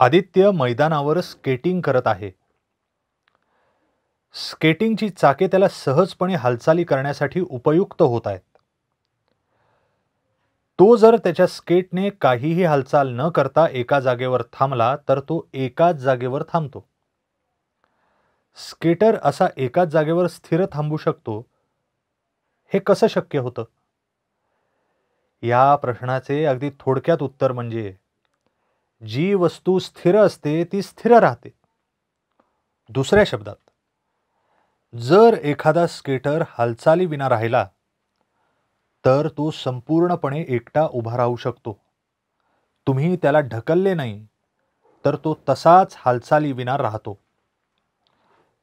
आदित्य मैदानावर स्केटिंग करत आहे स्केटिंगची चाके त्याला सहजपणे हालचाली करण्यासाठी उपयुक्त होत आहेत तो जर त्याच्या स्केटने काहीही हालचाल न करता एका जागेवर थांबला तर तो एकाच जागेवर थांबतो स्केटर असा एकाच जागेवर स्थिर थांबू शकतो हे कसं शक्य होतं या प्रश्नाचे अगदी थोडक्यात उत्तर म्हणजे जी वस्तू स्थिर असते ती स्थिर राहते दुसऱ्या शब्दात जर एखादा स्केटर हालचालीविना राहिला तर तो संपूर्णपणे एकटा उभा राहू शकतो तुम्ही त्याला ढकलले नाही तर तो तसाच हालचालीविना राहतो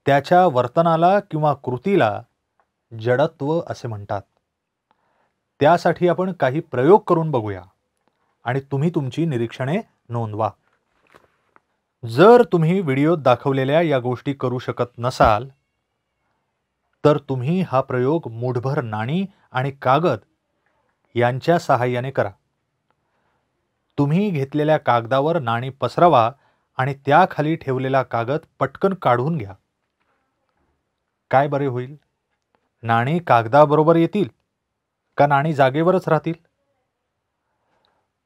त्याच्या वर्तनाला किंवा कृतीला जडत्व असे म्हणतात त्यासाठी आपण काही प्रयोग करून बघूया आणि तुम्ही तुमची निरीक्षणे नोंदवा जर तुम्ही व्हिडिओत दाखवलेल्या या गोष्टी करू शकत नसाल तर तुम्ही हा प्रयोग मुठभर नाणी आणि कागद यांच्या सहाय्याने करा तुम्ही घेतलेल्या कागदावर नाणी पसरवा आणि त्याखाली ठेवलेला कागद पटकन काढून घ्या काय बरे होईल नाणी कागदाबरोबर येतील का नाणी जागेवरच राहतील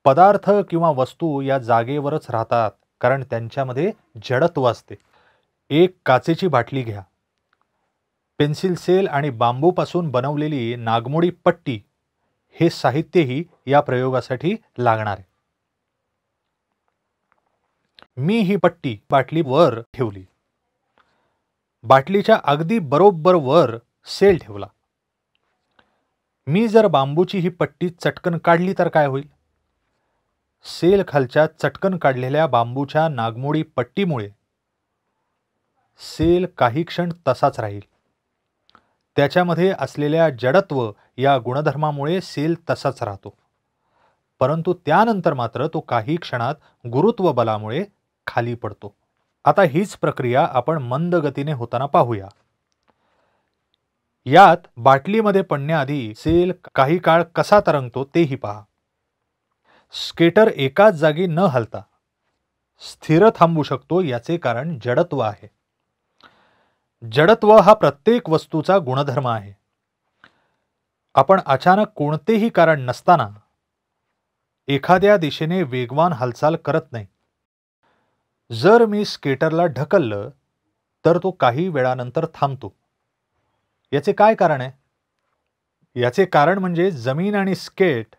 पदार्थ किंवा वस्तू या जागेवरच राहतात कारण त्यांच्यामध्ये जडत्व असते एक काचेची बाटली घ्या पेन्सिल सेल आणि बांबूपासून बनवलेली नागमोडी पट्टी हे साहित्यही या प्रयोगासाठी लागणार आहे मी ही पट्टी बाटली वर ठेवली बाटलीच्या अगदी बरोबर वर सेल ठेवला मी जर बांबूची ही पट्टी चटकन काढली तर काय होईल सेल खालच्या चटकन काढलेल्या बांबूच्या नागमोडी पट्टीमुळे सेल काही क्षण तसाच राहील त्याच्यामध्ये असलेल्या जडत्व या गुणधर्मामुळे सेल तसाच राहतो परंतु त्यानंतर मात्र तो काही क्षणात गुरुत्व बलामुळे खाली पडतो आता हीच प्रक्रिया आपण मंद गतीने होताना पाहूया यात बाटलीमध्ये पडण्याआधी सेल काही काळ कसा तरंगतो तेही पहा स्केटर एकाच जागी न हलता स्थिर थांबू शकतो याचे कारण जडत्व आहे जडत्व हा प्रत्येक वस्तूचा गुणधर्म आहे आपण अचानक कोणतेही कारण नसताना एखाद्या दिशेने वेगवान हालचाल करत नाही जर मी स्केटरला ढकललं तर तो काही वेळानंतर थांबतो याचे काय कारण आहे याचे कारण म्हणजे जमीन आणि स्केट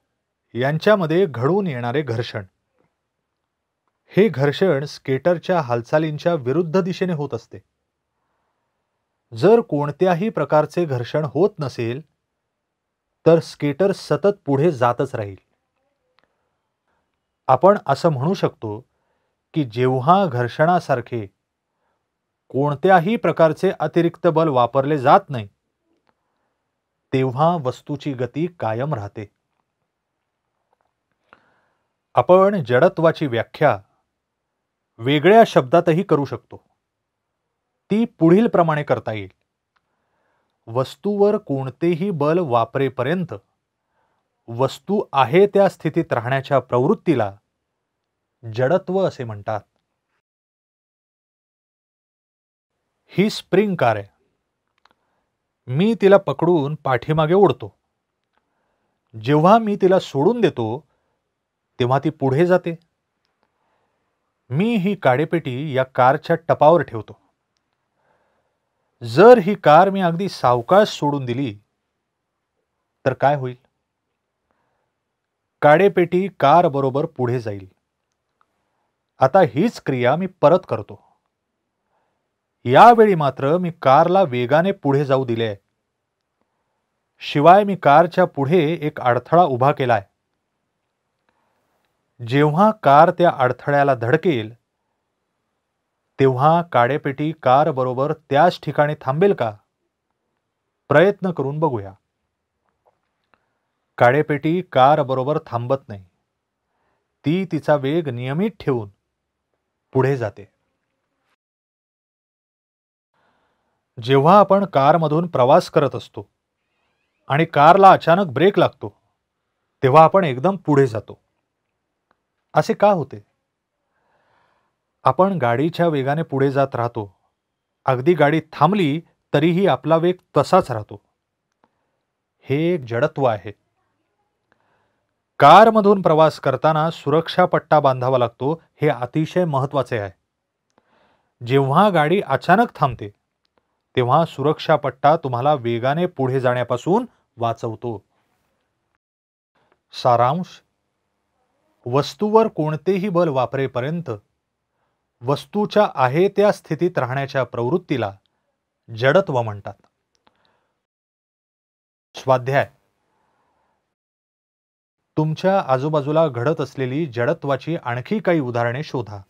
यांच्यामध्ये घडून येणारे घर्षण हे घर्षण स्केटरच्या हालचालींच्या विरुद्ध दिशेने होत असते जर कोणत्याही प्रकारचे घर्षण होत नसेल तर स्केटर सतत पुढे जातच राहील आपण असं म्हणू शकतो की जेव्हा घर्षणासारखे कोणत्याही प्रकारचे अतिरिक्त बल वापरले जात नाही तेव्हा वस्तूची गती कायम राहते आपण जडत्वाची व्याख्या वेगळ्या शब्दातही करू शकतो ती पुढील प्रमाणे करता येईल वस्तूवर कोणतेही बल वापरेपर्यंत वस्तू आहे त्या स्थितीत राहण्याच्या प्रवृत्तीला जडत्व असे म्हणतात ही स्प्रिंग कार आहे मी तिला पकडून पाठीमागे ओढतो जेव्हा मी तिला सोडून देतो तेव्हा ती पुढे जाते मी ही काडेपेटी या कारच्या टपावर ठेवतो जर ही कार मी अगदी सावकाश सोडून दिली तर काय होईल काडेपेटी कार बरोबर पुढे जाईल आता हीच क्रिया मी परत करतो यावेळी मात्र मी कारला वेगाने पुढे जाऊ दिले शिवाय मी कारच्या पुढे एक अडथळा उभा केलाय जेव्हा कार त्या अडथळ्याला धडकेल तेव्हा काडेपेटी कार बरोबर त्याच ठिकाणी थांबेल का प्रयत्न करून बघूया काडेपेटी कार बरोबर थांबत नाही ती तिचा वेग नियमित ठेवून पुढे जाते जेव्हा आपण कारमधून प्रवास करत असतो आणि कारला अचानक ब्रेक लागतो तेव्हा आपण एकदम पुढे जातो असे का होते आपण गाडीच्या वेगाने पुढे जात राहतो अगदी गाडी थांबली तरीही आपला वेग तसाच राहतो हे एक जडत्व आहे कारमधून प्रवास करताना सुरक्षा पट्टा बांधावा लागतो हे अतिशय महत्त्वाचे आहे जेव्हा गाडी अचानक थांबते तेव्हा सुरक्षा पट्टा तुम्हाला वेगाने पुढे जाण्यापासून वाचवतो सारांश वस्तूवर कोणतेही बल वापरेपर्यंत वस्तूच्या आहे त्या स्थितीत राहण्याच्या प्रवृत्तीला जडत्व म्हणतात स्वाध्याय तुमच्या आजूबाजूला घडत असलेली जडत्वाची आणखी काही उदाहरणे शोधा